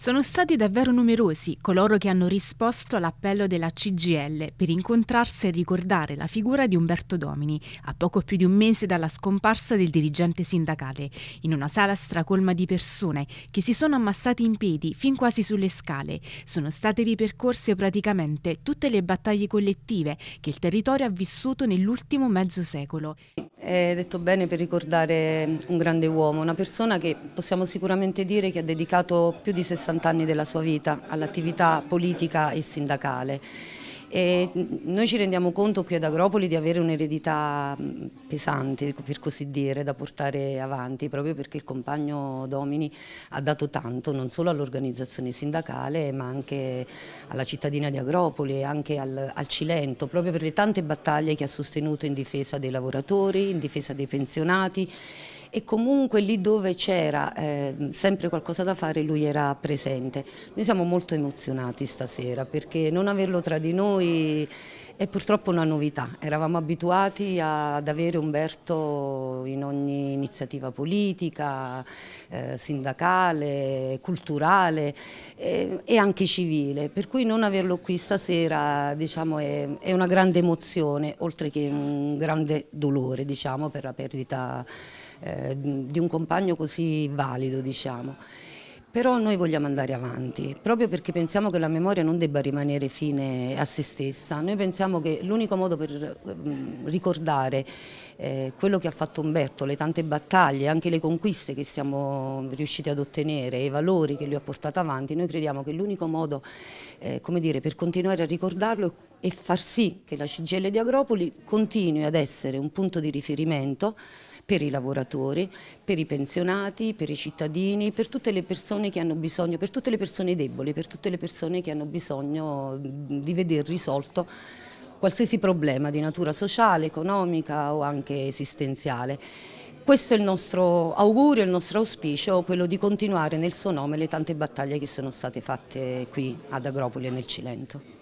Sono stati davvero numerosi coloro che hanno risposto all'appello della CGL per incontrarsi e ricordare la figura di Umberto Domini, a poco più di un mese dalla scomparsa del dirigente sindacale, in una sala stracolma di persone che si sono ammassate in piedi fin quasi sulle scale. Sono state ripercorse praticamente tutte le battaglie collettive che il territorio ha vissuto nell'ultimo mezzo secolo. È detto bene per ricordare un grande uomo, una persona che possiamo sicuramente dire che ha dedicato più di 60 anni della sua vita all'attività politica e sindacale. E noi ci rendiamo conto qui ad Agropoli di avere un'eredità mm, pesante, per così dire, da portare avanti, proprio perché il compagno Domini ha dato tanto, non solo all'organizzazione sindacale, ma anche alla cittadina di Agropoli, e anche al, al Cilento, proprio per le tante battaglie che ha sostenuto in difesa dei lavoratori, in difesa dei pensionati e comunque lì dove c'era eh, sempre qualcosa da fare lui era presente. Noi siamo molto emozionati stasera perché non averlo tra di noi è purtroppo una novità, eravamo abituati ad avere Umberto in ogni iniziativa politica, eh, sindacale, culturale eh, e anche civile, per cui non averlo qui stasera diciamo, è, è, una grande emozione, oltre che un grande dolore diciamo, per la perdita eh, di un compagno così valido. Diciamo. Però noi vogliamo andare avanti, proprio perché pensiamo che la memoria non debba rimanere fine a se stessa. Noi pensiamo che l'unico modo per ricordare eh, quello che ha fatto Umberto, le tante battaglie, anche le conquiste che siamo riusciti ad ottenere, i valori che lui ha portato avanti, noi crediamo che l'unico modo eh, dire, per continuare a ricordarlo è e far sì che la CGL di Agropoli continui ad essere un punto di riferimento per i lavoratori, per i pensionati, per i cittadini, per tutte le persone che hanno bisogno, per tutte le persone deboli, per tutte le persone che hanno bisogno di veder risolto qualsiasi problema di natura sociale, economica o anche esistenziale. Questo è il nostro augurio, il nostro auspicio, quello di continuare nel suo nome le tante battaglie che sono state fatte qui ad Agropoli e nel Cilento.